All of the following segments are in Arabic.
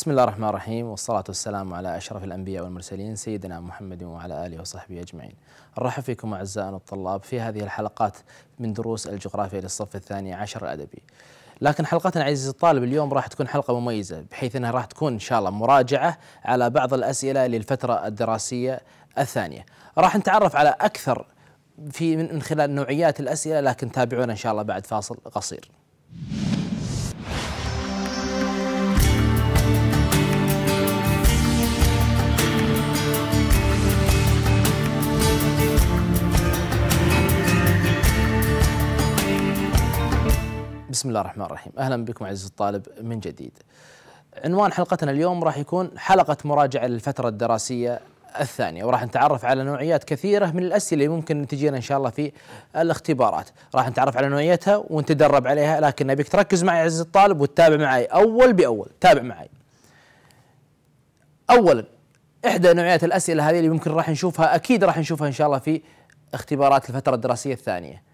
بسم الله الرحمن الرحيم والصلاة والسلام على أشرف الأنبياء والمرسلين سيدنا محمد وعلى آله وصحبه أجمعين أرحب فيكم أعزائنا الطلاب في هذه الحلقات من دروس الجغرافيا للصف الثاني عشر الأدبي لكن حلقتنا عزيزي الطالب اليوم راح تكون حلقة مميزة بحيث أنها راح تكون إن شاء الله مراجعة على بعض الأسئلة للفترة الدراسية الثانية راح نتعرف على أكثر في من خلال نوعيات الأسئلة لكن تابعونا إن شاء الله بعد فاصل قصير بسم الله الرحمن الرحيم أهلا بكم عزيزي الطالب من جديد عنوان حلقتنا اليوم راح يكون حلقة مراجعة للفترة الدراسية الثانية وراح نتعرف على نوعيات كثيرة من الأسئلة اللي ممكن تجينا إن شاء الله في الاختبارات راح نتعرف على نوعيتها ونتدرب عليها لكن أبيك تركز معي عزيزي الطالب وتتابع معي أول بأول تابع معي أولا إحدى نوعيات الأسئلة هذه اللي ممكن راح نشوفها أكيد راح نشوفها إن شاء الله في اختبارات الفترة الدراسية الثانية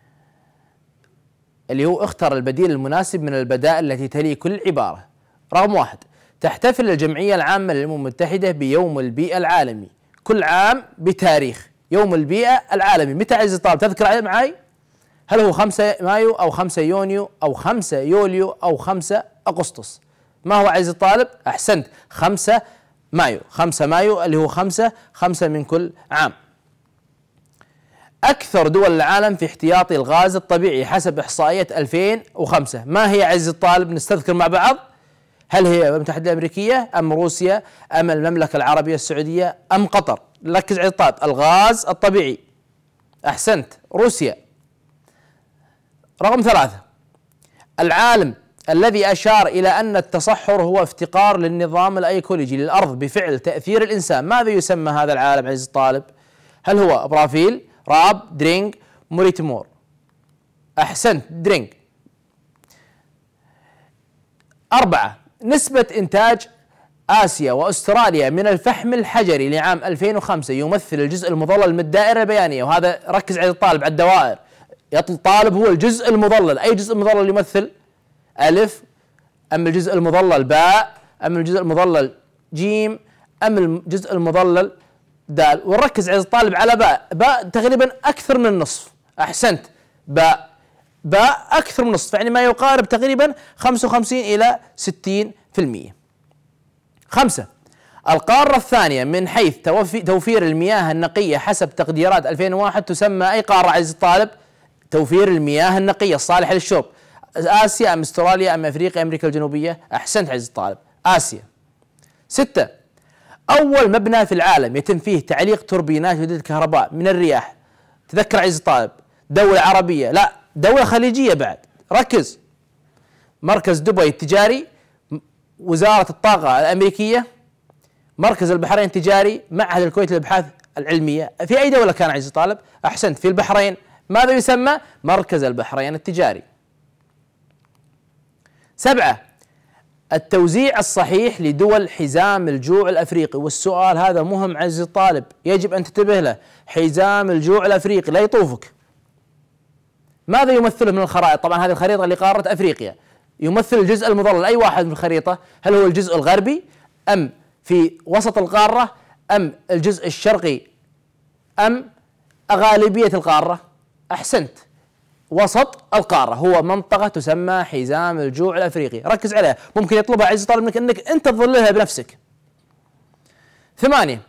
اللي هو اختر البديل المناسب من البدائل التي تلي كل عبارة رقم واحد تحتفل الجمعية العامة للأمم المتحدة بيوم البيئة العالمي كل عام بتاريخ يوم البيئة العالمي متى عز الطالب تذكر معي هل هو 5 مايو أو 5 يونيو أو 5 يوليو أو 5 أغسطس ما هو عز الطالب أحسنت 5 مايو 5 مايو اللي هو 5 5 من كل عام أكثر دول العالم في احتياطي الغاز الطبيعي حسب إحصائية 2005 ما هي عز الطالب نستذكر مع بعض هل هي المتحدة الأمريكية أم روسيا أم المملكة العربية السعودية أم قطر ركز عز الطالب الغاز الطبيعي أحسنت روسيا رقم ثلاثة العالم الذي أشار إلى أن التصحر هو افتقار للنظام الأيكولوجي للأرض بفعل تأثير الإنسان ماذا يسمى هذا العالم عز الطالب هل هو أبرافيل راب درينج موريتمور أحسنت درينج أربعة نسبة إنتاج آسيا وأستراليا من الفحم الحجري لعام 2005 يمثل الجزء المظلل من الدائرة البيانية وهذا ركز على الطالب على الدوائر الطالب هو الجزء المظلل أي جزء مظلل يمثل ألف أم الجزء المظلل باء أم الجزء المظلل جيم أم الجزء المظلل دال ونركز عز الطالب على باء باء تقريبا أكثر من النصف أحسنت باء باء أكثر من النصف يعني ما يقارب تقريبا 55 إلى 60% خمسة القارة الثانية من حيث توفي توفير المياه النقية حسب تقديرات 2001 تسمى أي قارة عز الطالب توفير المياه النقية الصالحة للشرب آسيا أم أستراليا أم أفريقيا أمريكا الجنوبية أحسنت عز الطالب آسيا ستة أول مبنى في العالم يتم فيه تعليق توربينات جديدة الكهرباء من الرياح تذكر عز طالب دولة عربية لا دولة خليجية بعد ركز مركز دبي التجاري وزارة الطاقة الأمريكية مركز البحرين التجاري معهد الكويت للأبحاث العلمية في أي دولة كان عز طالب أحسنت في البحرين ماذا يسمى مركز البحرين التجاري سبعة التوزيع الصحيح لدول حزام الجوع الافريقي والسؤال هذا مهم عزيزي الطالب يجب ان تنتبه له حزام الجوع الافريقي لا يطوفك ماذا يمثله من الخرائط طبعا هذه الخريطه لقاره افريقيا يمثل الجزء المضلل اي واحد من الخريطه هل هو الجزء الغربي ام في وسط القاره ام الجزء الشرقي ام غالبيه القاره احسنت وسط القارة هو منطقة تسمى حزام الجوع الأفريقي ركز عليها ممكن يطلبها عز طالب منك أنك أنت تظللها بنفسك ثمانية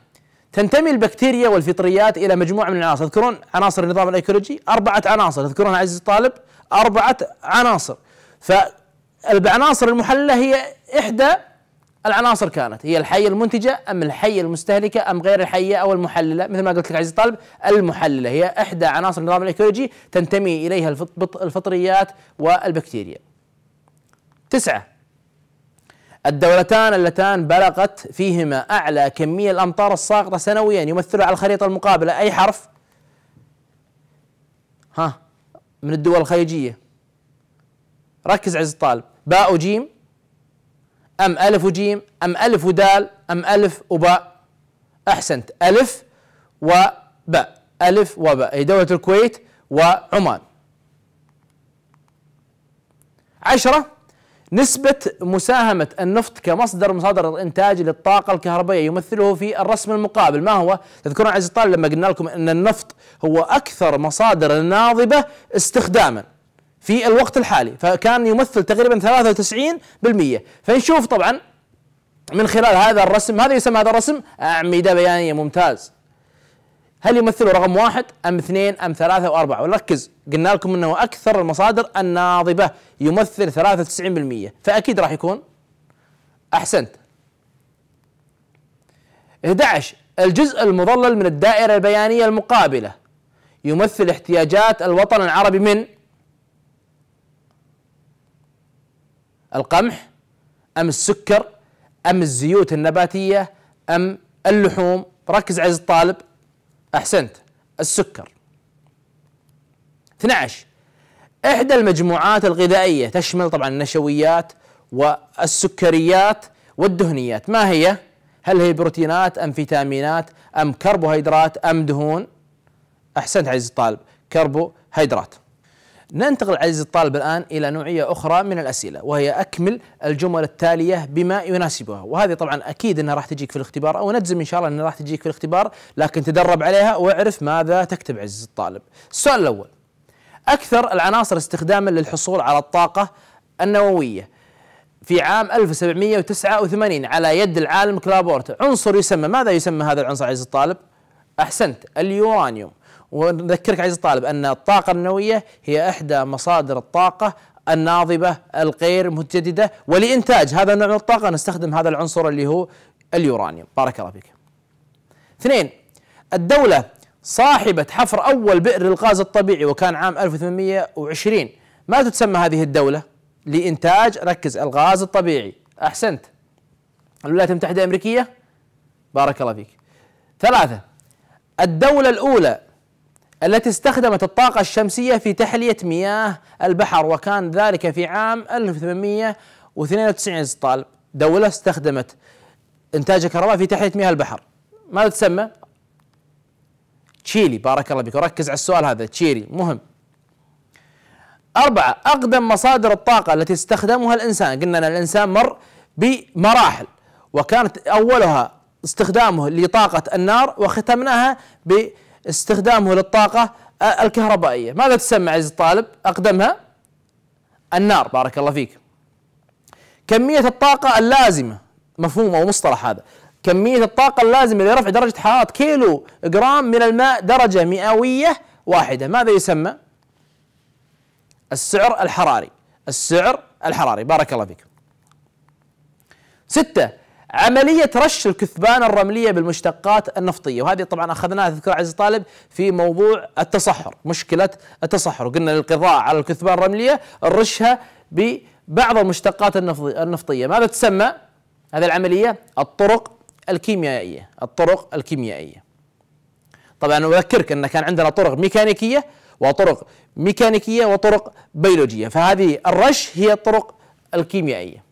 تنتمي البكتيريا والفطريات إلى مجموعة من العناصر تذكرون عناصر النظام الأيكولوجي أربعة عناصر تذكرونها عز الطالب أربعة عناصر فالعناصر المحللة هي إحدى العناصر كانت هي الحية المنتجة أم الحية المستهلكة أم غير الحية أو المحللة مثل ما قلت لك عزيزي الطالب المحللة هي إحدى عناصر النظام الإيكولوجي تنتمي إليها الفطريات والبكتيريا تسعة الدولتان اللتان بلغت فيهما أعلى كمية الأمطار الساقطة سنويا يمثل على الخريطة المقابلة أي حرف ها من الدول الخليجية ركز عزيزي الطالب باء وجيم أم ألف وجيم أم ألف ودال أم ألف وباء أحسنت ألف وباء ألف وباء هي دولة الكويت وعمان عشرة نسبة مساهمة النفط كمصدر مصادر الإنتاج للطاقة الكهربائية يمثله في الرسم المقابل ما هو؟ تذكرون عزيزي الطالب لما قلنا لكم أن النفط هو أكثر مصادر الناضبة استخداما في الوقت الحالي فكان يمثل تقريبا 93% فنشوف طبعا من خلال هذا الرسم هذا يسمى هذا الرسم أعمدة بيانية ممتاز هل يمثل رقم واحد أم اثنين أم ثلاثة وأربعة ونركز قلنا لكم أنه أكثر المصادر الناضبة يمثل 93% فأكيد راح يكون أحسنت 11 الجزء المظلل من الدائرة البيانية المقابلة يمثل احتياجات الوطن العربي من القمح أم السكر أم الزيوت النباتية أم اللحوم ركز عز الطالب أحسنت السكر 12 إحدى المجموعات الغذائية تشمل طبعا النشويات والسكريات والدهنيات ما هي؟ هل هي بروتينات أم فيتامينات أم كربوهيدرات أم دهون؟ أحسنت عزيزي الطالب كربوهيدرات ننتقل عزيزي الطالب الآن إلى نوعية أخرى من الأسئلة وهي أكمل الجمل التالية بما يناسبها وهذه طبعا أكيد أنها راح تجيك في الاختبار أو نجزم إن شاء الله أنها راح تجيك في الاختبار لكن تدرب عليها واعرف ماذا تكتب عزيزي الطالب السؤال الأول أكثر العناصر استخداما للحصول على الطاقة النووية في عام 1789 على يد العالم كلابورت عنصر يسمى ماذا يسمى هذا العنصر عزيزي الطالب؟ أحسنت اليورانيوم ونذكرك عزيزي الطالب أن الطاقة النووية هي إحدى مصادر الطاقة الناضبة الغير متجددة ولإنتاج هذا النوع من الطاقة نستخدم هذا العنصر اللي هو اليورانيوم بارك الله فيك اثنين الدولة صاحبة حفر أول بئر للغاز الطبيعي وكان عام 1820 ما تتسمى هذه الدولة لإنتاج ركز الغاز الطبيعي أحسنت الولايات المتحدة الأمريكية بارك الله فيك ثلاثة الدولة الأولى التي استخدمت الطاقة الشمسية في تحلية مياه البحر وكان ذلك في عام 1892 طال طالب دولة استخدمت إنتاج الكهرباء في تحلية مياه البحر ماذا تسمى؟ تشيلي بارك الله بك وركز على السؤال هذا تشيلي مهم أربعة أقدم مصادر الطاقة التي استخدمها الإنسان قلنا أن الإنسان مر بمراحل وكانت أولها استخدامه لطاقة النار وختمناها ب استخدامه للطاقة آه، الكهربائية ماذا تسمى عزيزي الطالب أقدمها النار بارك الله فيك كمية الطاقة اللازمة مفهوم أو مصطلح هذا كمية الطاقة اللازمة لرفع درجة حرارة كيلو جرام من الماء درجة مئوية واحدة ماذا يسمى السعر الحراري السعر الحراري بارك الله فيك ستة عملية رش الكثبان الرملية بالمشتقات النفطية وهذه طبعا أخذناها تذكر عزيز طالب في موضوع التصحر مشكلة التصحر قلنا للقضاء على الكثبان الرملية رشها ببعض المشتقات النفطية ماذا تسمى هذه العملية الطرق الكيميائية الطرق الكيميائية طبعا أذكرك أن كان عندنا طرق ميكانيكية وطرق ميكانيكية وطرق بيولوجية فهذه الرش هي الطرق الكيميائية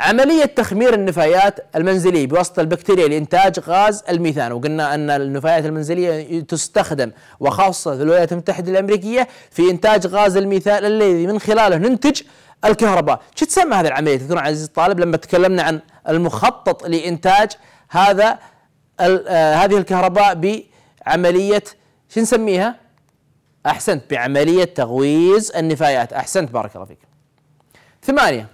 عملية تخمير النفايات المنزلية بواسطة البكتيريا لإنتاج غاز الميثان وقلنا أن النفايات المنزلية تستخدم وخاصة في الولايات المتحدة الأمريكية في إنتاج غاز الميثان الذي من خلاله ننتج الكهرباء شو تسمى هذه العملية تذكرون عزيزي الطالب لما تكلمنا عن المخطط لإنتاج هذا آه، هذه الكهرباء بعملية شو نسميها أحسنت بعملية تغويز النفايات أحسنت بارك الله فيك ثمانية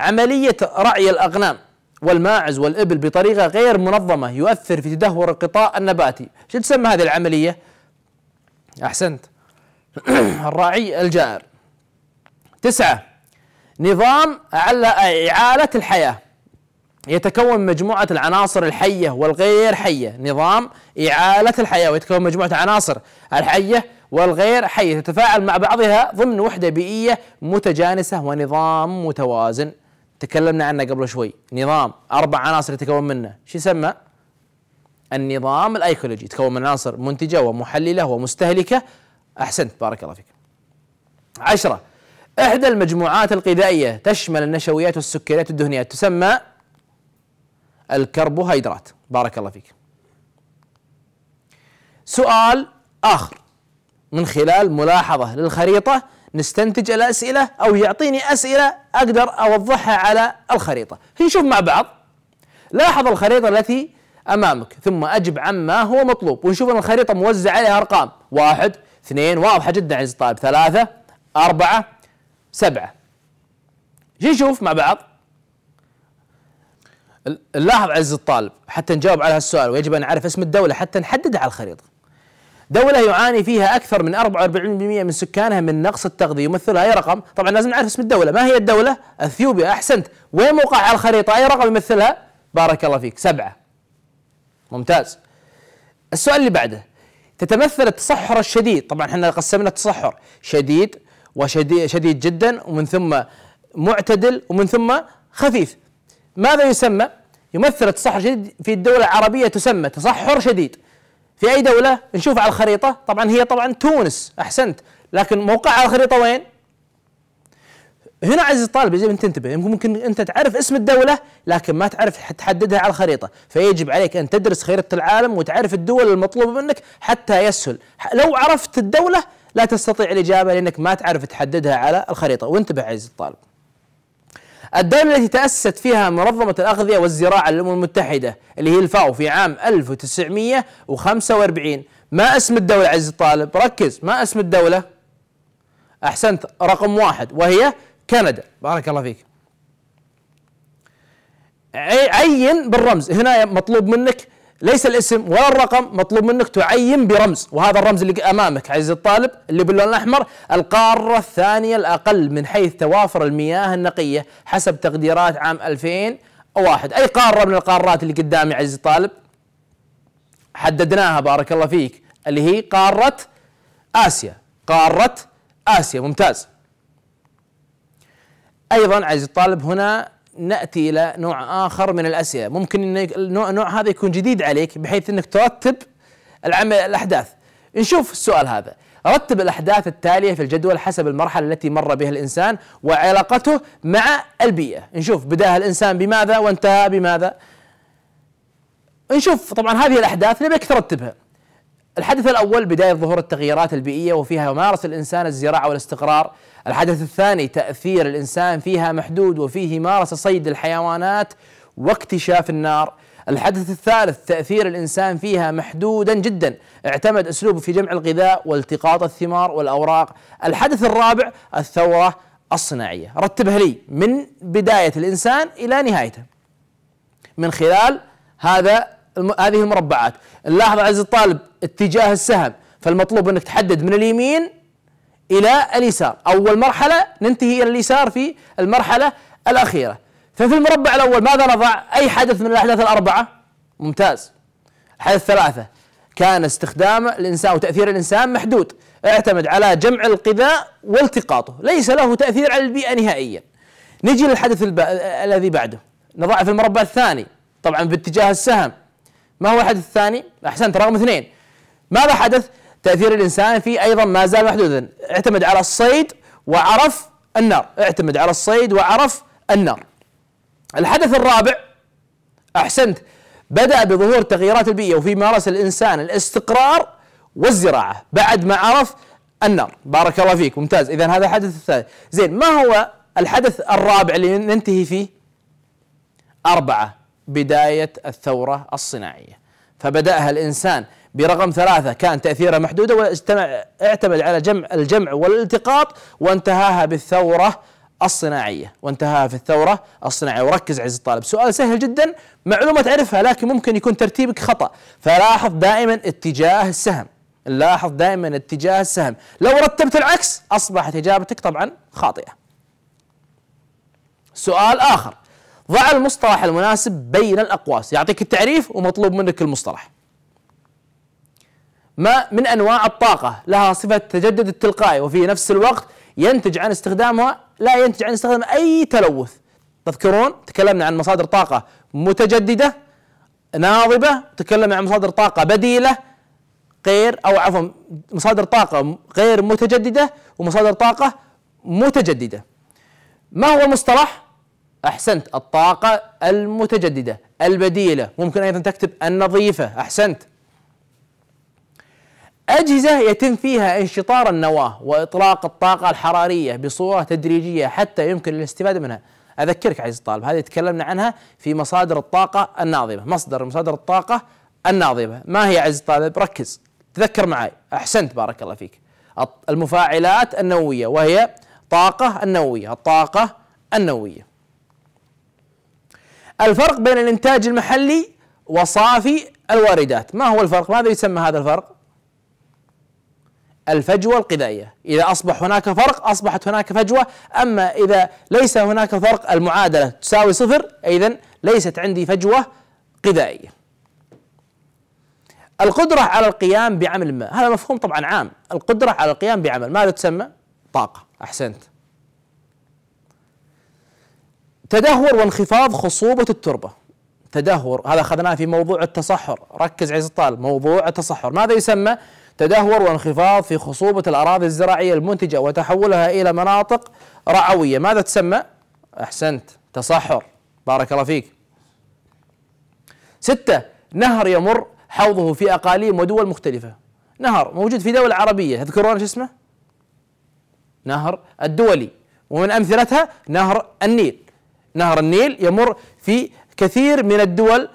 عملية رعي الأغنام والماعز والإبل بطريقة غير منظمة يؤثر في تدهور القطاع النباتي شو تسمى هذه العملية؟ أحسنت الراعي الجائر تسعة نظام على إعالة الحياة يتكون مجموعة العناصر الحية والغير حية نظام إعالة الحياة ويتكون مجموعة عناصر الحية والغير حية تتفاعل مع بعضها ضمن وحدة بيئية متجانسة ونظام متوازن تكلمنا عنه قبل شوي نظام اربع عناصر يتكون منه شو يسمى؟ النظام الايكولوجي يتكون من عناصر منتجه ومحلله ومستهلكه احسنت بارك الله فيك. عشرة احدى المجموعات الغذائيه تشمل النشويات والسكريات والدهنيات تسمى الكربوهيدرات بارك الله فيك. سؤال اخر من خلال ملاحظه للخريطه نستنتج الأسئلة أو يعطيني أسئلة أقدر أوضحها على الخريطة نشوف مع بعض لاحظ الخريطة التي أمامك ثم أجب عما هو مطلوب ونشوف أن الخريطة موزعة عليها أرقام واحد اثنين واضحة جدا عزيزي الطالب ثلاثة أربعة سبعة نشوف مع بعض نلاحظ عزيزي الطالب حتى نجاوب على هالسؤال ويجب أن نعرف اسم الدولة حتى نحددها على الخريطة دولة يعاني فيها أكثر من 44% من سكانها من نقص التغذية يمثلها أي رقم طبعا لازم نعرف اسم الدولة ما هي الدولة أثيوبيا أحسنت وين موقع على الخريطة أي رقم يمثلها بارك الله فيك سبعة ممتاز السؤال اللي بعده تتمثل التصحر الشديد طبعا احنا قسمنا التصحر شديد وشديد شديد جدا ومن ثم معتدل ومن ثم خفيف ماذا يسمى يمثل التصحر الشديد في الدولة العربية تسمى تصحر شديد في اي دوله نشوف على الخريطه طبعا هي طبعا تونس احسنت لكن موقع على الخريطه وين هنا عزيز الطالب يجب ان تنتبه ممكن انت تعرف اسم الدوله لكن ما تعرف تحددها على الخريطه فيجب عليك ان تدرس خريطه العالم وتعرف الدول المطلوبه منك حتى يسهل لو عرفت الدوله لا تستطيع الاجابه لانك ما تعرف تحددها على الخريطه وانتبه عزيز الطالب الدولة التي تأسست فيها منظمة الأغذية والزراعة للأمم المتحدة اللي هي الفاو في عام 1945 ما اسم الدولة عزيزي الطالب ركز ما اسم الدولة أحسنت رقم واحد وهي كندا بارك الله فيك عين بالرمز هنا مطلوب منك ليس الاسم ولا الرقم مطلوب منك تعين برمز وهذا الرمز اللي امامك عزيزي الطالب اللي باللون الاحمر القاره الثانيه الاقل من حيث توافر المياه النقيه حسب تقديرات عام 2001 اي قاره من القارات اللي قدامي عزيزي الطالب حددناها بارك الله فيك اللي هي قاره اسيا قاره اسيا ممتاز ايضا عزيزي الطالب هنا ناتي الى نوع اخر من الاسئله ممكن ان النوع نوع هذا يكون جديد عليك بحيث انك ترتب العمل الاحداث نشوف السؤال هذا رتب الاحداث التاليه في الجدول حسب المرحله التي مر بها الانسان وعلاقته مع البيئه نشوف بداها الانسان بماذا وانتهى بماذا نشوف طبعا هذه الاحداث نبيك ترتبها الحدث الأول بداية ظهور التغييرات البيئية وفيها يمارس الإنسان الزراعة والاستقرار الحدث الثاني تأثير الإنسان فيها محدود وفيه مارس صيد الحيوانات واكتشاف النار الحدث الثالث تأثير الإنسان فيها محدودا جدا اعتمد أسلوبه في جمع الغذاء والتقاط الثمار والأوراق الحدث الرابع الثورة الصناعية رتبها لي من بداية الإنسان إلى نهايته من خلال هذا هذه المربعات نلاحظ عز الطالب اتجاه السهم فالمطلوب انك تحدد من اليمين الى اليسار اول مرحله ننتهي الى اليسار في المرحله الاخيره ففي المربع الاول ماذا نضع اي حدث من الاحداث الاربعه ممتاز حدث ثلاثه كان استخدام الانسان وتاثير الانسان محدود اعتمد على جمع الغذاء والتقاطه ليس له تاثير على البيئه نهائيا نجي للحدث الب... الذي بعده نضعه في المربع الثاني طبعا باتجاه السهم ما هو الحدث الثاني؟ احسنت رقم اثنين ماذا حدث؟ تاثير الانسان فيه ايضا ما زال محدودا اعتمد على الصيد وعرف النار اعتمد على الصيد وعرف النار الحدث الرابع احسنت بدأ بظهور التغييرات البيئية وفي مارس الإنسان الاستقرار والزراعة بعد ما عرف النار بارك الله فيك ممتاز إذا هذا الحدث الثالث زين ما هو الحدث الرابع اللي ننتهي فيه أربعة بداية الثورة الصناعية فبدأها الإنسان برقم ثلاثة كان تأثيره محدودة واجتمع اعتمد على جمع الجمع والالتقاط وانتهاها بالثورة الصناعية وانتهاها في الثورة الصناعية وركز عزيزي الطالب سؤال سهل جدا معلومة تعرفها لكن ممكن يكون ترتيبك خطأ فلاحظ دائما اتجاه السهم لاحظ دائما اتجاه السهم لو رتبت العكس أصبحت إجابتك طبعا خاطئة سؤال آخر ضع المصطلح المناسب بين الأقواس يعطيك التعريف ومطلوب منك المصطلح ما من أنواع الطاقة لها صفة تجدد التلقائي وفي نفس الوقت ينتج عن استخدامها لا ينتج عن استخدام أي تلوث تذكرون تكلمنا عن مصادر طاقة متجددة ناضبة تكلمنا عن مصادر طاقة بديلة غير أو عفوا مصادر طاقة غير متجددة ومصادر طاقة متجددة ما هو المصطلح؟ أحسنت الطاقة المتجددة البديلة ممكن أيضا تكتب النظيفة أحسنت أجهزة يتم فيها انشطار النواة وإطلاق الطاقة الحرارية بصورة تدريجية حتى يمكن الاستفادة منها أذكرك عزيزي الطالب هذه تكلمنا عنها في مصادر الطاقة الناظمة مصدر مصادر الطاقة الناظمة ما هي عزيزي الطالب ركز تذكر معي أحسنت بارك الله فيك المفاعلات النووية وهي طاقة النووية الطاقة النووية الفرق بين الانتاج المحلي وصافي الواردات ما هو الفرق ماذا يسمى هذا الفرق الفجوة الغذائية إذا أصبح هناك فرق أصبحت هناك فجوة أما إذا ليس هناك فرق المعادلة تساوي صفر إذا ليست عندي فجوة غذائية القدرة على القيام بعمل ما هذا مفهوم طبعا عام القدرة على القيام بعمل ماذا تسمى طاقة أحسنت تدهور وانخفاض خصوبة التربة تدهور هذا أخذناه في موضوع التصحر ركز عزيز الطالب موضوع التصحر ماذا يسمى تدهور وانخفاض في خصوبة الأراضي الزراعية المنتجة وتحولها إلى مناطق رعوية ماذا تسمى أحسنت تصحر بارك الله فيك ستة نهر يمر حوضه في أقاليم ودول مختلفة نهر موجود في دولة عربية تذكرون شو اسمه نهر الدولي ومن أمثلتها نهر النيل نهر النيل يمر في كثير من الدول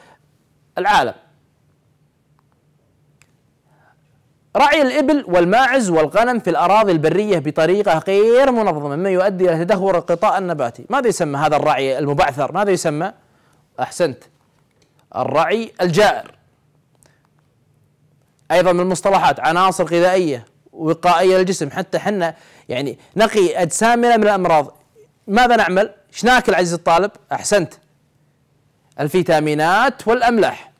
العالم رعي الإبل والماعز والغنم في الأراضي البرية بطريقة غير منظمة مما يؤدي إلى تدهور الغطاء النباتي ماذا يسمى هذا الرعي المبعثر ماذا يسمى أحسنت الرعي الجائر أيضا من المصطلحات عناصر غذائية وقائية للجسم حتى حنا يعني نقي أجسامنا من الأمراض ماذا نعمل ايش ناكل عزيزي الطالب؟ احسنت الفيتامينات والاملاح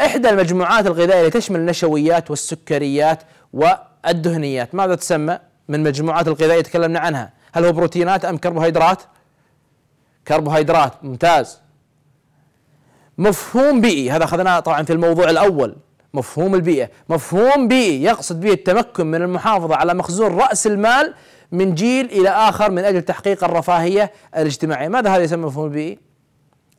احدى المجموعات الغذائيه تشمل النشويات والسكريات والدهنيات ماذا تسمى من مجموعات الغذائيه تكلمنا عنها هل هو بروتينات ام كربوهيدرات كربوهيدرات ممتاز مفهوم بيئي هذا اخذناه طبعا في الموضوع الاول مفهوم البيئه مفهوم بيئي يقصد به التمكن من المحافظه على مخزون راس المال من جيل إلى آخر من أجل تحقيق الرفاهية الاجتماعية ماذا هذا يسمى مفهوم البيئي؟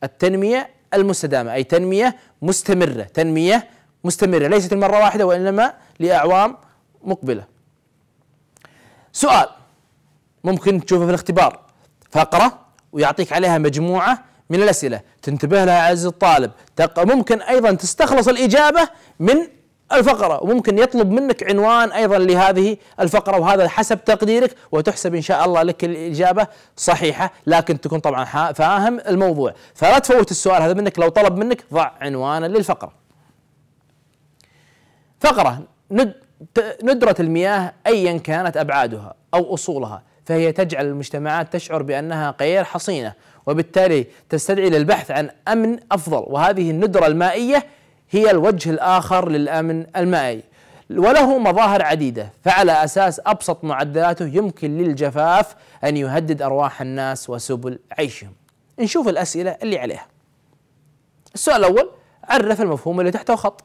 التنمية المستدامة أي تنمية مستمرة تنمية مستمرة ليست المرة واحدة وإنما لأعوام مقبلة سؤال ممكن تشوفه في الاختبار فقرة ويعطيك عليها مجموعة من الأسئلة تنتبه لها عزيز الطالب ممكن أيضا تستخلص الإجابة من الفقرة وممكن يطلب منك عنوان أيضا لهذه الفقرة وهذا حسب تقديرك وتحسب إن شاء الله لك الإجابة صحيحة لكن تكون طبعا فاهم الموضوع فلا تفوت السؤال هذا منك لو طلب منك ضع عنوانا للفقرة فقرة ندرة المياه أيا كانت أبعادها أو أصولها فهي تجعل المجتمعات تشعر بأنها غير حصينة وبالتالي تستدعي للبحث عن أمن أفضل وهذه الندرة المائية هي الوجه الآخر للأمن المائي وله مظاهر عديدة فعلى أساس أبسط معدلاته يمكن للجفاف أن يهدد أرواح الناس وسبل عيشهم نشوف الأسئلة اللي عليها السؤال الأول عرف المفهوم اللي تحته خط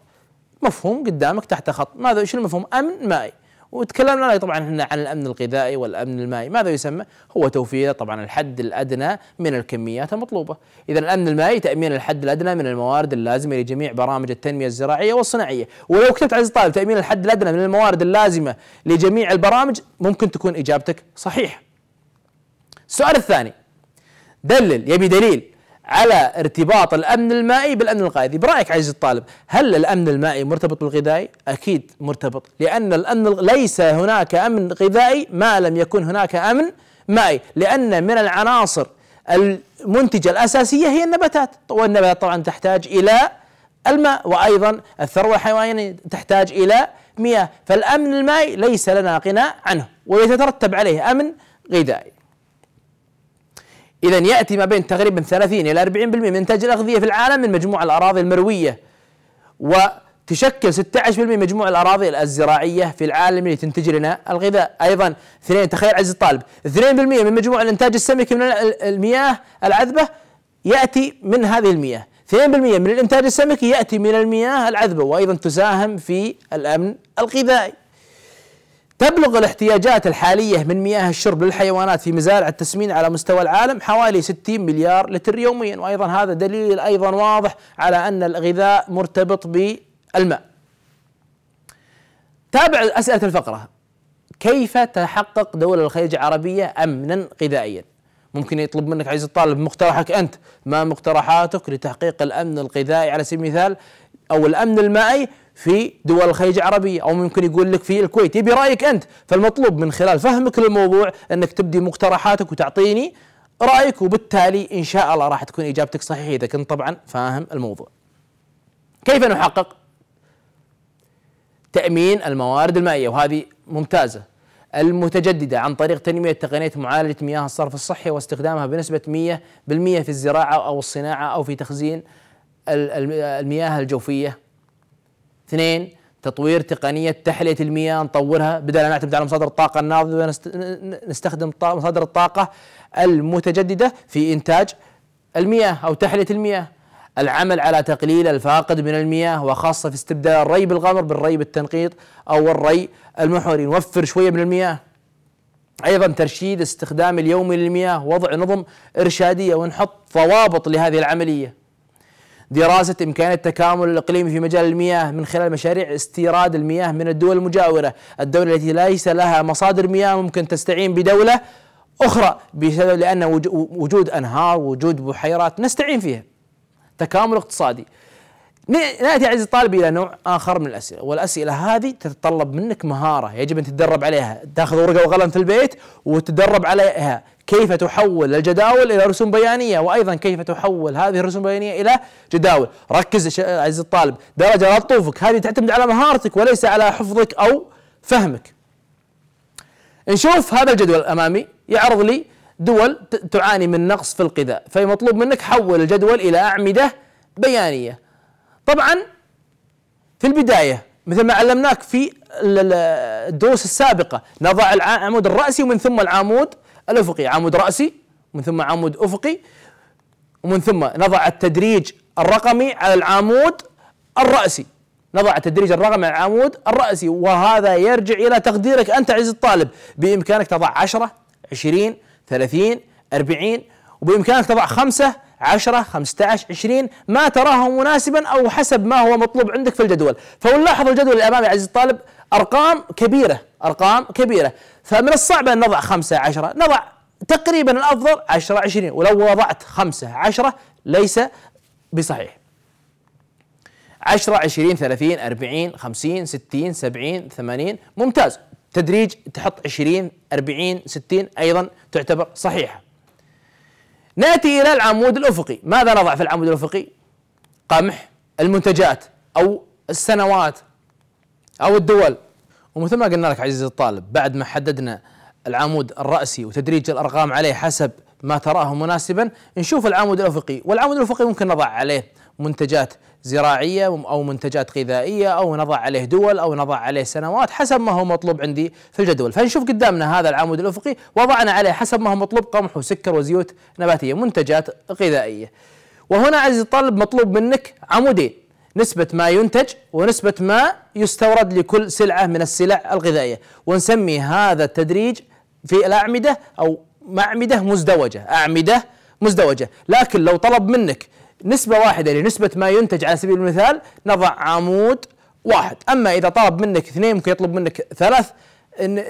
مفهوم قدامك تحت خط ماذا شو المفهوم أمن مائي وتكلمنا طبعا هنا عن الامن الغذائي والامن المائي، ماذا يسمى؟ هو توفير طبعا الحد الادنى من الكميات المطلوبه، اذا الامن المائي تامين الحد الادنى من الموارد اللازمه لجميع برامج التنميه الزراعيه والصناعيه، ولو كتبت عزيزي الطالب تامين الحد الادنى من الموارد اللازمه لجميع البرامج ممكن تكون اجابتك صحيحه. السؤال الثاني دلل يبي دليل على ارتباط الامن المائي بالامن الغذائي برايك عزيزي الطالب هل الامن المائي مرتبط بالغذائي اكيد مرتبط لان الامن ليس هناك امن غذائي ما لم يكن هناك امن مائي لان من العناصر المنتجه الاساسيه هي النباتات والنباتات طبعا تحتاج الى الماء وايضا الثروه الحيوانيه تحتاج الى مياه فالامن المائي ليس لنا غنى عنه ويتترتب عليه امن غذائي إذا يأتي ما بين تقريبا 30 إلى 40% من إنتاج الأغذية في العالم من مجموع الأراضي المروية وتشكل 16% من مجموع الأراضي الزراعية في العالم اللي تنتج لنا الغذاء أيضا اثنين تخيل عزيز الطالب 2% من مجموع الإنتاج السمكي من المياه العذبة يأتي من هذه المياه 2% من الإنتاج السمكي يأتي من المياه العذبة وأيضا تساهم في الأمن الغذائي تبلغ الاحتياجات الحالية من مياه الشرب للحيوانات في مزارع التسمين على مستوى العالم حوالي 60 مليار لتر يوميا وأيضا هذا دليل أيضا واضح على أن الغذاء مرتبط بالماء تابع أسئلة الفقرة كيف تحقق دولة الخليج العربية أمنا غذائيا ممكن يطلب منك عزيز الطالب مقترحك أنت ما مقترحاتك لتحقيق الأمن الغذائي على سبيل المثال أو الأمن المائي في دول الخليج العربية أو ممكن يقول لك في الكويت يبي رأيك أنت فالمطلوب من خلال فهمك للموضوع أنك تبدي مقترحاتك وتعطيني رأيك وبالتالي إن شاء الله راح تكون إجابتك صحيحة إذا كنت طبعا فاهم الموضوع كيف نحقق تأمين الموارد المائية وهذه ممتازة المتجددة عن طريق تنمية تقنية معالجة مياه الصرف الصحي واستخدامها بنسبة 100% في الزراعة أو الصناعة أو في تخزين المياه الجوفية اثنين تطوير تقنية تحلية المياه نطورها بدل أن نعتمد على مصادر الطاقة الناضجة نستخدم مصادر الطاقة المتجددة في إنتاج المياه أو تحلية المياه العمل على تقليل الفاقد من المياه وخاصة في استبدال الري بالغمر بالري بالتنقيط أو الري المحوري نوفر شوية من المياه ايضا ترشيد استخدام اليومي للمياه وضع نظم ارشاديه ونحط ضوابط لهذه العمليه دراسة إمكانية التكامل الإقليمي في مجال المياه من خلال مشاريع استيراد المياه من الدول المجاورة الدولة التي ليس لها مصادر مياه ممكن تستعين بدولة أخرى بسبب لأن وجود أنهار وجود بحيرات نستعين فيها تكامل اقتصادي ناتي عزيزي الطالب الى نوع اخر من الاسئله، والاسئله هذه تتطلب منك مهاره يجب ان تتدرب عليها، تاخذ ورقه وقلم في البيت وتتدرب عليها، كيف تحول الجداول إلى رسوم بيانية وأيضا كيف تحول هذه الرسوم البيانية إلى جداول ركز عزيز الطالب درجة لا تطوفك هذه تعتمد على مهارتك وليس على حفظك أو فهمك نشوف هذا الجدول أمامي يعرض لي دول تعاني من نقص في الغذاء فمطلوب منك حول الجدول إلى أعمدة بيانية طبعا في البداية مثل ما علمناك في الدروس السابقة نضع العمود الرأسي ومن ثم العمود الأفقي عمود رأسي ومن ثم عمود أفقي ومن ثم نضع التدريج الرقمي على العمود الرأسي نضع التدريج الرقمي على العمود الرأسي وهذا يرجع إلى تقديرك أنت عزيزي الطالب بإمكانك تضع 10 20 30 40 وبإمكانك تضع 5 10 15 20 ما تراه مناسبا او حسب ما هو مطلوب عندك في الجدول فنلاحظ الجدول اللي امامي عزيزي الطالب ارقام كبيره ارقام كبيره فمن الصعب ان نضع خمسه عشره نضع تقريبا الافضل 10 20 ولو وضعت 5 10 ليس بصحيح 10 20 30 40 50 60 70 80 ممتاز تدريج تحط 20 40 60 ايضا تعتبر صحيحه ناتي الى العمود الافقي ماذا نضع في العمود الافقي قمح المنتجات او السنوات او الدول ومثل ما قلنا لك عزيزي الطالب بعد ما حددنا العمود الرأسي وتدريج الأرقام عليه حسب ما تراه مناسبا نشوف العمود الأفقي والعمود الأفقي ممكن نضع عليه منتجات زراعية أو منتجات غذائية أو نضع عليه دول أو نضع عليه سنوات حسب ما هو مطلوب عندي في الجدول فنشوف قدامنا هذا العمود الأفقي وضعنا عليه حسب ما هو مطلوب قمح وسكر وزيوت نباتية منتجات غذائية وهنا عزيزي الطالب مطلوب منك عمودين نسبة ما ينتج ونسبة ما يستورد لكل سلعة من السلع الغذائية ونسمي هذا التدريج في الأعمدة أو أعمدة مزدوجة أعمدة مزدوجة لكن لو طلب منك نسبة واحدة لنسبة ما ينتج على سبيل المثال نضع عمود واحد أما إذا طلب منك اثنين ممكن يطلب منك ثلاث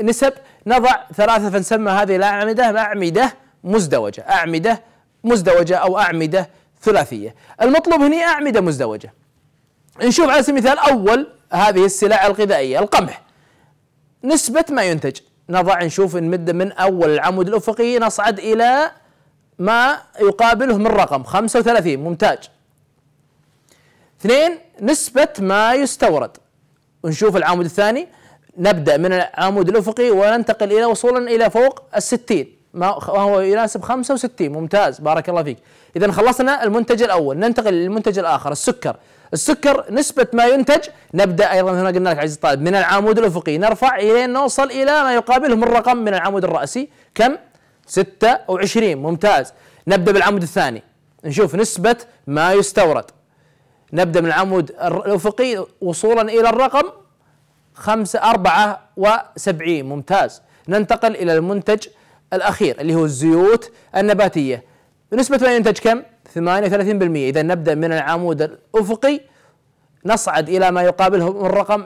نسب نضع ثلاثة فنسمى هذه الأعمدة أعمدة مزدوجة أعمدة مزدوجة أو أعمدة ثلاثية المطلوب هنا أعمدة مزدوجة نشوف على سبيل المثال اول هذه السلع الغذائيه القمح نسبه ما ينتج نضع نشوف نمد من اول العمود الافقي نصعد الى ما يقابله من رقم 35 ممتاز اثنين نسبة ما يستورد ونشوف العمود الثاني نبدأ من العمود الأفقي وننتقل إلى وصولا إلى فوق الستين ما هو يناسب 65 ممتاز بارك الله فيك إذا خلصنا المنتج الأول ننتقل للمنتج الآخر السكر السكر نسبة ما ينتج نبدأ أيضا هنا قلنا لك عزيزي الطالب من العمود الأفقي نرفع إلى نوصل إلى ما يقابله من رقم من العمود الرأسي كم؟ 26 ممتاز نبدأ بالعمود الثاني نشوف نسبة ما يستورد نبدأ من العمود الأفقي وصولا إلى الرقم 5 74 ممتاز ننتقل إلى المنتج الأخير اللي هو الزيوت النباتية نسبة ما ينتج كم؟ 38% إذا نبدأ من العمود الأفقي نصعد إلى ما يقابله من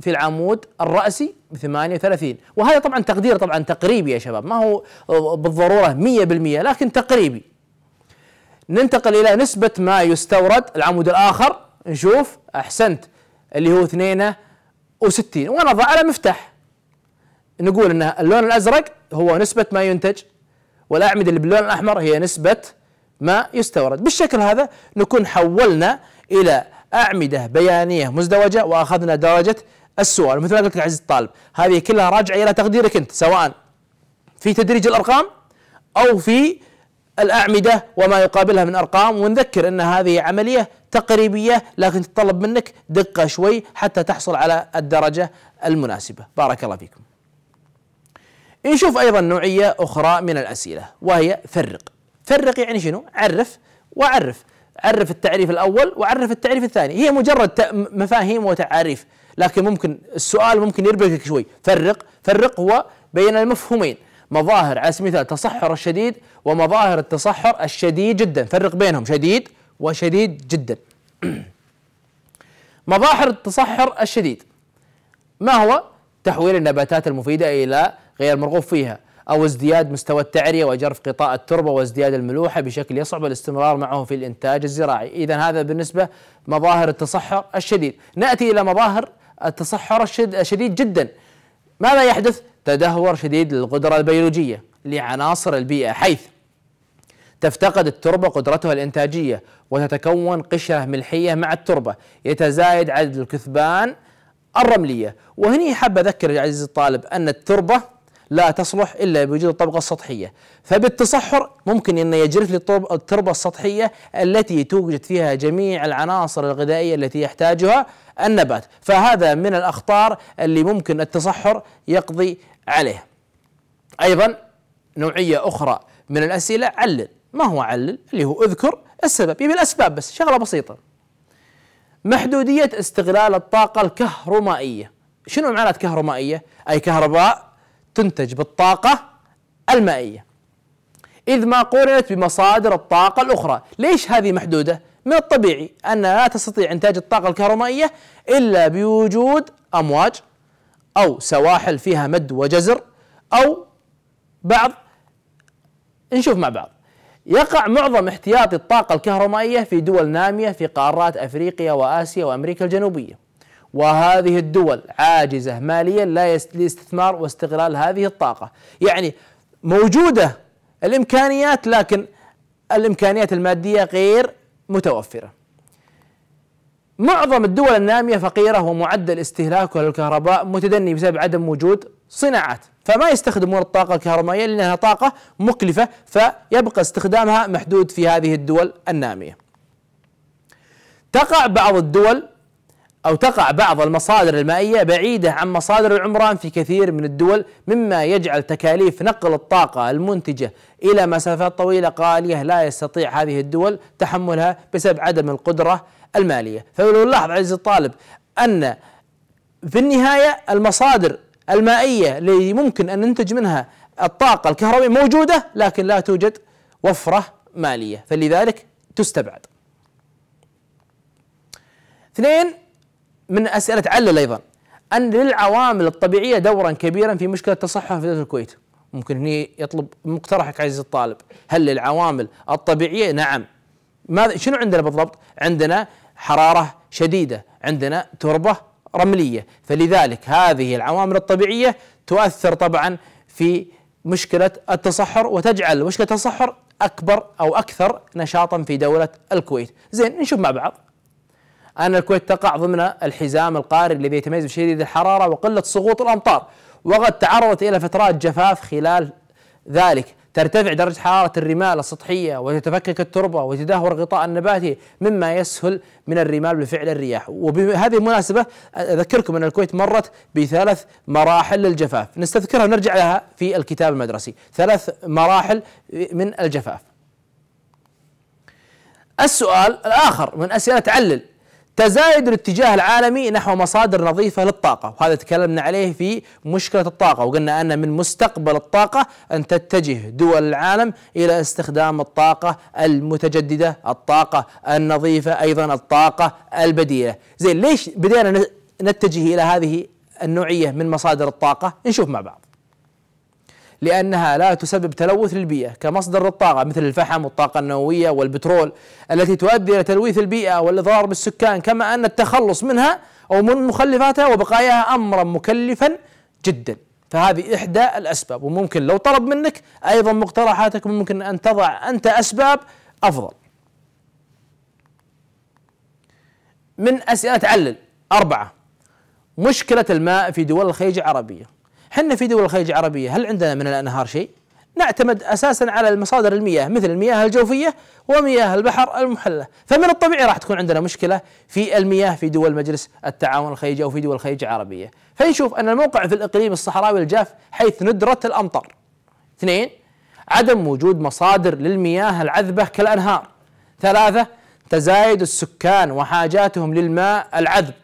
في العمود الرأسي ب 38 وهذا طبعا تقدير طبعا تقريبي يا شباب ما هو بالضرورة 100% لكن تقريبي ننتقل إلى نسبة ما يستورد العمود الآخر نشوف أحسنت اللي هو 62 ونضع على مفتاح نقول أن اللون الأزرق هو نسبة ما ينتج والأعمدة اللي باللون الأحمر هي نسبة ما يستورد بالشكل هذا نكون حولنا إلى أعمدة بيانية مزدوجة وأخذنا درجة السؤال مثل ما قلت لك عزيزي الطالب هذه كلها راجعة إلى تقديرك أنت سواء في تدريج الأرقام أو في الأعمدة وما يقابلها من أرقام ونذكر أن هذه عملية تقريبية لكن تتطلب منك دقة شوي حتى تحصل على الدرجة المناسبة بارك الله فيكم نشوف ايضا نوعيه اخرى من الاسئله وهي فرق فرق يعني شنو عرف وعرف عرف التعريف الاول وعرف التعريف الثاني هي مجرد مفاهيم وتعاريف لكن ممكن السؤال ممكن يربكك شوي فرق فرق هو بين المفهومين مظاهر على سبيل المثال التصحر الشديد ومظاهر التصحر الشديد جدا فرق بينهم شديد وشديد جدا مظاهر التصحر الشديد ما هو تحويل النباتات المفيدة إلى غير مرغوب فيها أو ازدياد مستوى التعرية وجرف غطاء التربة وازدياد الملوحة بشكل يصعب الاستمرار معه في الإنتاج الزراعي إذا هذا بالنسبة مظاهر التصحر الشديد نأتي إلى مظاهر التصحر الشديد جدا ماذا يحدث؟ تدهور شديد للقدرة البيولوجية لعناصر البيئة حيث تفتقد التربة قدرتها الإنتاجية وتتكون قشرة ملحية مع التربة يتزايد عدد الكثبان الرملية وهني حاب أذكر عزيزي الطالب أن التربة لا تصلح الا بوجود الطبقه السطحيه فبالتصحر ممكن ان يجرف لي التربه السطحيه التي توجد فيها جميع العناصر الغذائيه التي يحتاجها النبات فهذا من الاخطار اللي ممكن التصحر يقضي عليه ايضا نوعيه اخرى من الاسئله علل ما هو علل اللي هو اذكر السبب يبي الاسباب بس شغله بسيطه محدوديه استغلال الطاقه الكهرومائيه شنو معنات كهرومائيه اي كهرباء تنتج بالطاقة المائية إذ ما قورنت بمصادر الطاقة الأخرى ليش هذه محدودة؟ من الطبيعي أنها لا تستطيع إنتاج الطاقة الكهرومائية إلا بوجود أمواج أو سواحل فيها مد وجزر أو بعض نشوف مع بعض يقع معظم احتياطي الطاقة الكهرومائية في دول نامية في قارات أفريقيا وآسيا وأمريكا الجنوبية وهذه الدول عاجزة ماليا لا لاستثمار واستغلال هذه الطاقة يعني موجودة الإمكانيات لكن الإمكانيات المادية غير متوفرة معظم الدول النامية فقيرة ومعدل استهلاكها للكهرباء متدني بسبب عدم وجود صناعات فما يستخدمون الطاقة الكهربائية لأنها طاقة مكلفة فيبقى استخدامها محدود في هذه الدول النامية تقع بعض الدول أو تقع بعض المصادر المائية بعيدة عن مصادر العمران في كثير من الدول مما يجعل تكاليف نقل الطاقة المنتجة إلى مسافات طويلة غالية لا يستطيع هذه الدول تحملها بسبب عدم القدرة المالية فلو نلاحظ عزيزي الطالب أن في النهاية المصادر المائية اللي ممكن أن ننتج منها الطاقة الكهربائية موجودة لكن لا توجد وفرة مالية فلذلك تستبعد اثنين من اسئله علل ايضا ان للعوامل الطبيعيه دورا كبيرا في مشكله تصحح في دولة الكويت ممكن هني يطلب مقترحك عزيز الطالب هل للعوامل الطبيعيه نعم ماذا شنو عندنا بالضبط عندنا حراره شديده عندنا تربه رمليه فلذلك هذه العوامل الطبيعيه تؤثر طبعا في مشكله التصحر وتجعل مشكله التصحر اكبر او اكثر نشاطا في دوله الكويت زين نشوف مع بعض أن الكويت تقع ضمن الحزام القاري الذي يتميز بشديد الحرارة وقلة سقوط الأمطار وقد تعرضت إلى فترات جفاف خلال ذلك ترتفع درجة حرارة الرمال السطحية وتتفكك التربة وتدهور الغطاء النباتي مما يسهل من الرمال بفعل الرياح وبهذه المناسبة أذكركم أن الكويت مرت بثلاث مراحل للجفاف نستذكرها ونرجع لها في الكتاب المدرسي ثلاث مراحل من الجفاف السؤال الآخر من أسئلة تعلل تزايد الاتجاه العالمي نحو مصادر نظيفة للطاقة وهذا تكلمنا عليه في مشكلة الطاقة وقلنا أن من مستقبل الطاقة أن تتجه دول العالم إلى استخدام الطاقة المتجددة الطاقة النظيفة أيضا الطاقة البديلة زين ليش بدينا نتجه إلى هذه النوعية من مصادر الطاقة نشوف مع بعض لأنها لا تسبب تلوث للبيئة كمصدر للطاقة مثل الفحم والطاقة النووية والبترول التي تؤدي إلى تلويث البيئة والإضرار بالسكان كما أن التخلص منها أو من مخلفاتها وبقاياها أمرا مكلفا جدا فهذه إحدى الأسباب وممكن لو طلب منك أيضا مقترحاتك ممكن أن تضع أنت أسباب أفضل من أسئلة علل أربعة مشكلة الماء في دول الخليج العربية حنا في دول الخليج العربية هل عندنا من الأنهار شيء؟ نعتمد أساسا على المصادر المياه مثل المياه الجوفية ومياه البحر المحلة فمن الطبيعي راح تكون عندنا مشكلة في المياه في دول مجلس التعاون الخليجي أو في دول الخليج العربية فنشوف أن الموقع في الإقليم الصحراوي الجاف حيث ندرة الأمطار اثنين عدم وجود مصادر للمياه العذبة كالأنهار ثلاثة تزايد السكان وحاجاتهم للماء العذب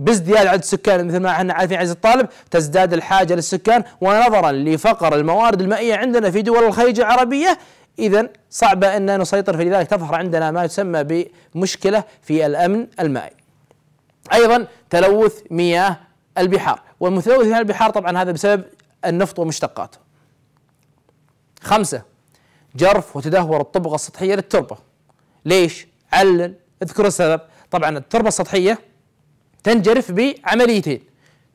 بازدياد عدد السكان مثل ما احنا عارفين عز الطالب تزداد الحاجه للسكان ونظرا لفقر الموارد المائيه عندنا في دول الخليج العربيه اذا صعب ان نسيطر فلذلك تظهر عندنا ما يسمى بمشكله في الامن المائي. ايضا تلوث مياه البحار، والمتلوث مياه البحار طبعا هذا بسبب النفط ومشتقاته. خمسه جرف وتدهور الطبقه السطحيه للتربه. ليش؟ علل اذكر السبب، طبعا التربه السطحيه تنجرف بعمليتين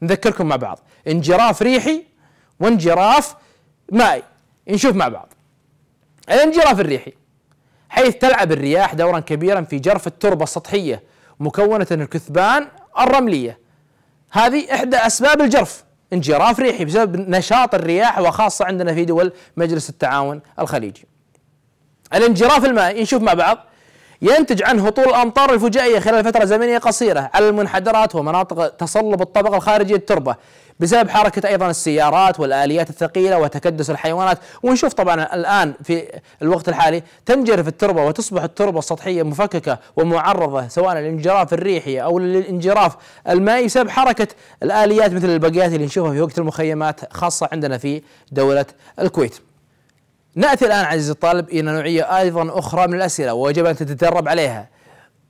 نذكركم مع بعض انجراف ريحي وانجراف مائي نشوف مع بعض الانجراف الريحي حيث تلعب الرياح دورا كبيرا في جرف التربة السطحية مكونة من الكثبان الرملية هذه إحدى أسباب الجرف انجراف ريحي بسبب نشاط الرياح وخاصة عندنا في دول مجلس التعاون الخليجي الانجراف المائي نشوف مع بعض ينتج عنه هطول الامطار الفجائيه خلال فتره زمنيه قصيره على المنحدرات ومناطق تصلب الطبقه الخارجيه للتربه بسبب حركه ايضا السيارات والاليات الثقيله وتكدس الحيوانات ونشوف طبعا الان في الوقت الحالي تنجرف التربه وتصبح التربه السطحيه مفككه ومعرضه سواء للانجراف الريحي او للانجراف المائي بسبب حركه الاليات مثل البقيات اللي نشوفها في وقت المخيمات خاصه عندنا في دوله الكويت. ناتي الان عزيزي الطالب الى نوعيه ايضا اخرى من الاسئله ويجب ان تتدرب عليها.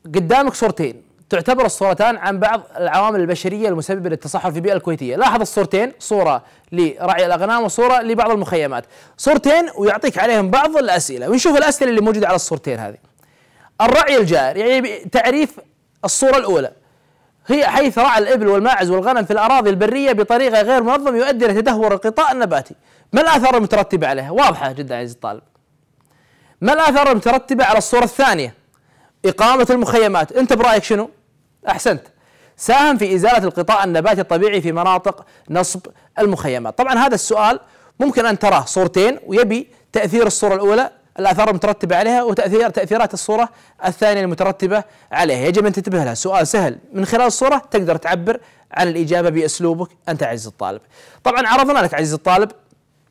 قدامك صورتين تعتبر الصورتان عن بعض العوامل البشريه المسببه للتصحر في البيئه الكويتيه، لاحظ الصورتين صوره لرعي الاغنام وصوره لبعض المخيمات، صورتين ويعطيك عليهم بعض الاسئله، ونشوف الاسئله اللي موجوده على الصورتين هذه. الرعي الجائر يعني تعريف الصوره الاولى هي حيث رعى الإبل والماعز والغنم في الأراضي البرية بطريقة غير منظمة يؤدي إلى تدهور القطاع النباتي ما الآثار المترتبة عليها؟ واضحة جدا عزيزي الطالب ما الآثار المترتبة على الصورة الثانية؟ إقامة المخيمات أنت برأيك شنو؟ أحسنت ساهم في إزالة القطاع النباتي الطبيعي في مناطق نصب المخيمات طبعا هذا السؤال ممكن أن تراه صورتين ويبي تأثير الصورة الأولى الآثار المترتبة عليها وتأثير تأثيرات الصورة الثانية المترتبة عليها يجب أن تنتبه لها سؤال سهل من خلال الصورة تقدر تعبر عن الإجابة بأسلوبك أنت عزيزي الطالب طبعا عرضنا لك عزيزي الطالب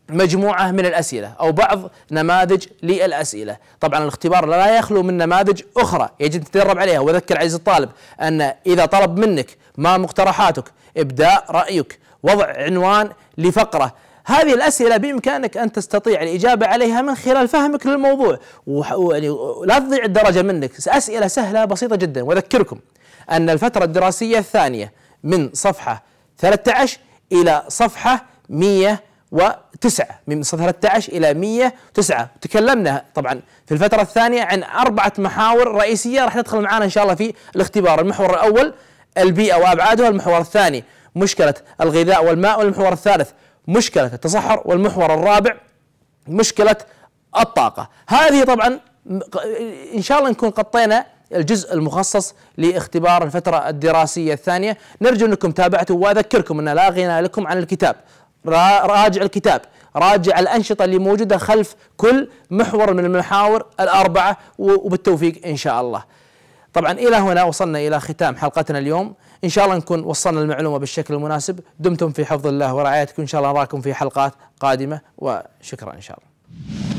مجموعة من الأسئلة أو بعض نماذج للأسئلة طبعا الاختبار لا يخلو من نماذج أخرى يجب ان تتدرب عليها وذكر عزيز الطالب أن إذا طلب منك ما مقترحاتك إبداء رأيك وضع عنوان لفقرة هذه الأسئلة بإمكانك أن تستطيع الإجابة عليها من خلال فهمك للموضوع ويعني لا تضيع الدرجة منك أسئلة سهلة بسيطة جدا وأذكركم أن الفترة الدراسية الثانية من صفحة 13 إلى صفحة 109 من 13 إلى 109 تكلمنا طبعا في الفترة الثانية عن أربعة محاور رئيسية راح ندخل معانا إن شاء الله في الاختبار المحور الأول البيئة وأبعادها المحور الثاني مشكلة الغذاء والماء والمحور الثالث مشكلة التصحر والمحور الرابع مشكلة الطاقة هذه طبعا إن شاء الله نكون غطينا الجزء المخصص لاختبار الفترة الدراسية الثانية نرجو أنكم تابعتوا وأذكركم أن لا غنى لكم عن الكتاب راجع الكتاب راجع الأنشطة اللي موجودة خلف كل محور من المحاور الأربعة وبالتوفيق إن شاء الله طبعا الى هنا وصلنا الى ختام حلقتنا اليوم ان شاء الله نكون وصلنا المعلومه بالشكل المناسب دمتم في حفظ الله ورعايتكم ان شاء الله نراكم في حلقات قادمه وشكرا ان شاء الله